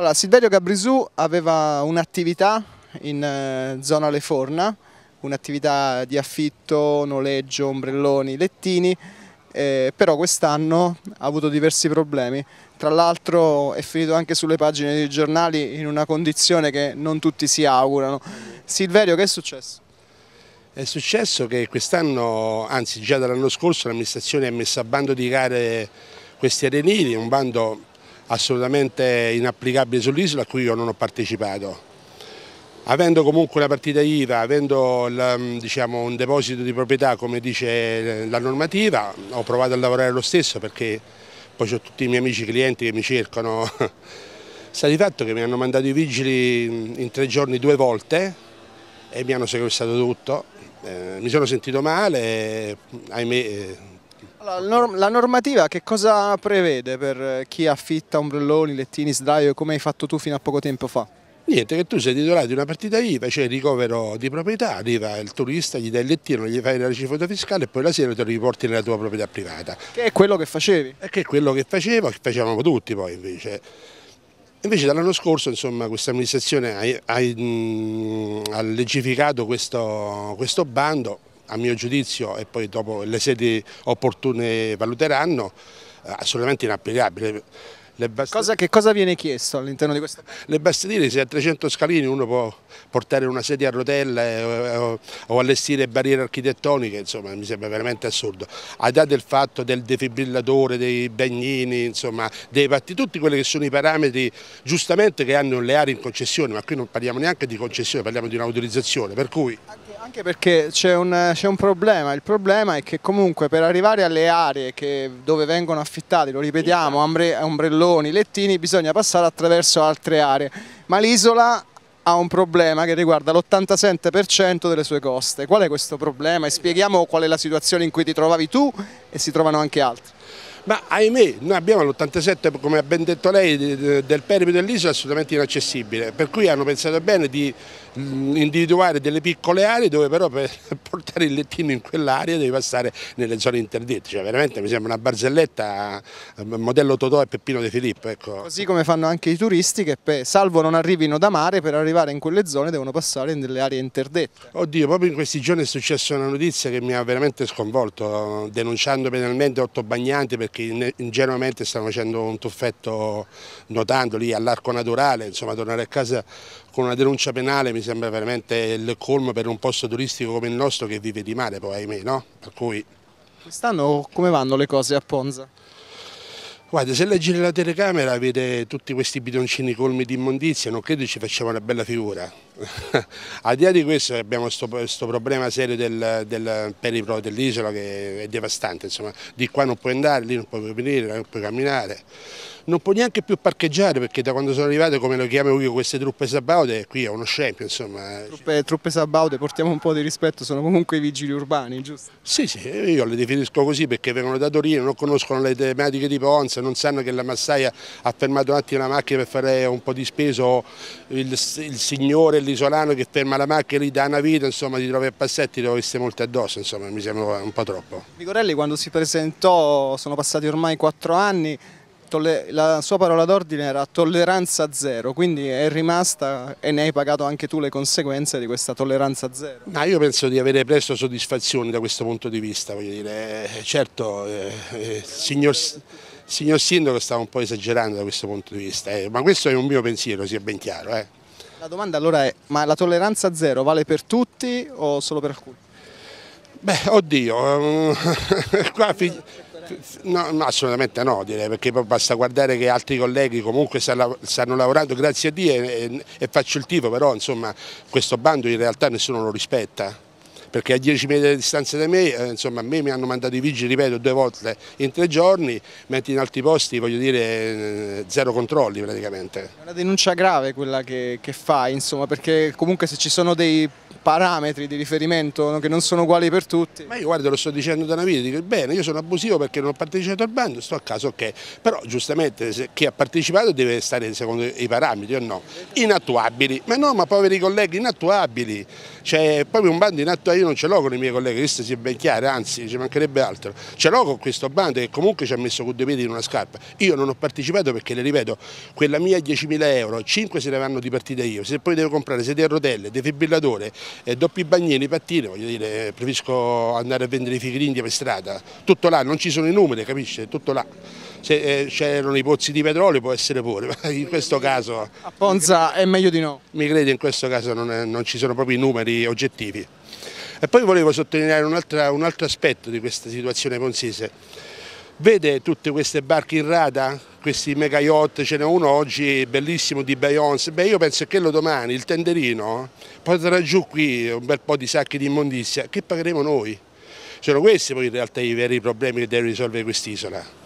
Allora, Silverio Gabrisù aveva un'attività in eh, zona Le Forna, un'attività di affitto, noleggio, ombrelloni, lettini, eh, però quest'anno ha avuto diversi problemi. Tra l'altro è finito anche sulle pagine dei giornali in una condizione che non tutti si augurano. Silverio, che è successo? È successo che quest'anno, anzi già dall'anno scorso, l'amministrazione ha messo a bando di gare questi arenili, un bando assolutamente inapplicabile sull'isola a cui io non ho partecipato. Avendo comunque la partita IVA, avendo mm, diciamo, un deposito di proprietà come dice eh, la normativa, ho provato a lavorare lo stesso perché poi ho tutti i miei amici clienti che mi cercano. Sta di fatto che mi hanno mandato i vigili mm, in tre giorni due volte e mi hanno sequestrato tutto. Eh, mi sono sentito male, ahimè eh, la normativa che cosa prevede per chi affitta ombrelloni, lettini, sdraio come hai fatto tu fino a poco tempo fa? Niente, che tu sei titolare di una partita IVA, c'è cioè il ricovero di proprietà, arriva il turista, gli dai il lettino, gli fai la ricevuta fiscale e poi la sera te lo riporti nella tua proprietà privata. Che è quello che facevi? E che è quello che facevo, che facevamo tutti poi invece. Invece dall'anno scorso questa amministrazione ha, ha, mm, ha legificato questo, questo bando a mio giudizio e poi dopo le sedi opportune valuteranno, eh, assolutamente inapplicabile. Cosa, che cosa viene chiesto all'interno di questa? Le bastiline, se a 300 scalini uno può portare una sedia a rotelle eh, o, o allestire barriere architettoniche, insomma mi sembra veramente assurdo. Al di là del fatto del defibrillatore, dei bagnini, insomma, dei patti, tutti quelli che sono i parametri giustamente che hanno le aree in concessione, ma qui non parliamo neanche di concessione, parliamo di un'autorizzazione, per cui... Anche perché c'è un, un, problema, il problema è che comunque per arrivare alle aree che, dove vengono affittati, lo ripetiamo, ombre, ombrelloni, lettini, bisogna passare attraverso altre aree, ma l'isola ha un problema che riguarda l'87% delle sue coste. Qual è questo problema? E spieghiamo qual è la situazione in cui ti trovavi tu e si trovano anche altri. Ma ahimè, noi abbiamo l'87, come ha ben detto lei, del perimetro dell'isola assolutamente inaccessibile, per cui hanno pensato bene di Mm, individuare delle piccole aree dove però per portare il lettino in quell'area devi passare nelle zone interdette, cioè veramente mi sembra una barzelletta eh, modello Totò e Peppino De Filippo. Ecco. Così come fanno anche i turisti che salvo non arrivino da mare per arrivare in quelle zone devono passare nelle aree interdette. Oddio, proprio in questi giorni è successa una notizia che mi ha veramente sconvolto, denunciando penalmente otto bagnanti perché ingenuamente stanno facendo un tuffetto nuotando lì all'arco naturale, insomma tornare a casa con una denuncia penale Mi mi sembra veramente il colmo per un posto turistico come il nostro che vive di mare poi ahimè, no? Per cui... Quest'anno come vanno le cose a Ponza? Guarda, se leggi la telecamera vede tutti questi bidoncini colmi di immondizia, non credo ci facciamo una bella figura. Al di là di questo abbiamo questo problema serio del, del peripro dell'isola che è devastante, insomma, di qua non puoi andare, lì non puoi venire, non puoi camminare non può neanche più parcheggiare perché da quando sono arrivate, come lo chiamo io, queste truppe sabaude, qui è uno scempio insomma. Eh. Truppe, truppe sabaude, portiamo un po' di rispetto, sono comunque i vigili urbani, giusto? Sì, sì, io le definisco così perché vengono da Torino, non conoscono le tematiche di Ponza, non sanno che la Massaia ha fermato un attimo la macchina per fare un po' di speso, il, il signore, l'isolano che ferma la macchina lì da una vita, insomma ti trovi a passetti, lo aveste molto addosso, insomma mi sembra un po' troppo. Vigorelli quando si presentò sono passati ormai quattro anni, la sua parola d'ordine era tolleranza zero, quindi è rimasta e ne hai pagato anche tu le conseguenze di questa tolleranza zero. Ma io penso di avere preso soddisfazioni da questo punto di vista, voglio dire, eh, certo, eh, eh signor, signor, Sindaco stava un po' esagerando da questo punto di vista, eh, ma questo è un mio pensiero, sia ben chiaro. Eh. La domanda allora è, ma la tolleranza zero vale per tutti o solo per alcuni? Beh, oddio, qua... No, no, assolutamente no, direi, perché poi basta guardare che altri colleghi comunque stanno lavorando, grazie a Dio, e, e faccio il tifo, però insomma questo bando in realtà nessuno lo rispetta perché a 10 metri di distanza da me, eh, insomma, a me mi hanno mandato i vigili, ripeto, due volte in tre giorni, mentre in altri posti, voglio dire, eh, zero controlli praticamente. È una denuncia grave quella che, che fai, insomma, perché comunque se ci sono dei parametri di riferimento che non sono uguali per tutti. Ma io guarda lo sto dicendo da una vita, dico bene, io sono abusivo perché non ho partecipato al bando, sto a caso ok, però giustamente se, chi ha partecipato deve stare secondo i parametri o no, inattuabili, ma no ma poveri colleghi inattuabili, cioè proprio un bando inattuabile, io non ce l'ho con i miei colleghi, questo sia ben chiaro, anzi ci mancherebbe altro, ce l'ho con questo bando che comunque ci ha messo con due piedi in una scarpa, io non ho partecipato perché le ripeto, quella mia 10.000 euro, 5 se ne vanno di partita io, se poi devo comprare sedere a rotelle, defibrillatore, eh, doppi bagnini, pattine, voglio dire, eh, preferisco andare a vendere i fichi d'India per strada, tutto là, non ci sono i numeri, capisci? Tutto là. Se eh, c'erano i pozzi di petrolio può essere pure, ma in questo caso... A Ponza è meglio di no. Mi credi, in questo caso non, è, eh, non ci sono proprio i numeri oggettivi. E poi volevo sottolineare un, un altro aspetto di questa situazione ponzese Vede tutte queste barche in rada? Questi mega yacht, ce n'è uno oggi bellissimo di Beyoncé. Beh, io penso che lo domani il tenderino porterà giù qui un bel po' di sacchi di immondizia che pagheremo noi. Sono questi poi in realtà i veri problemi che deve risolvere quest'isola.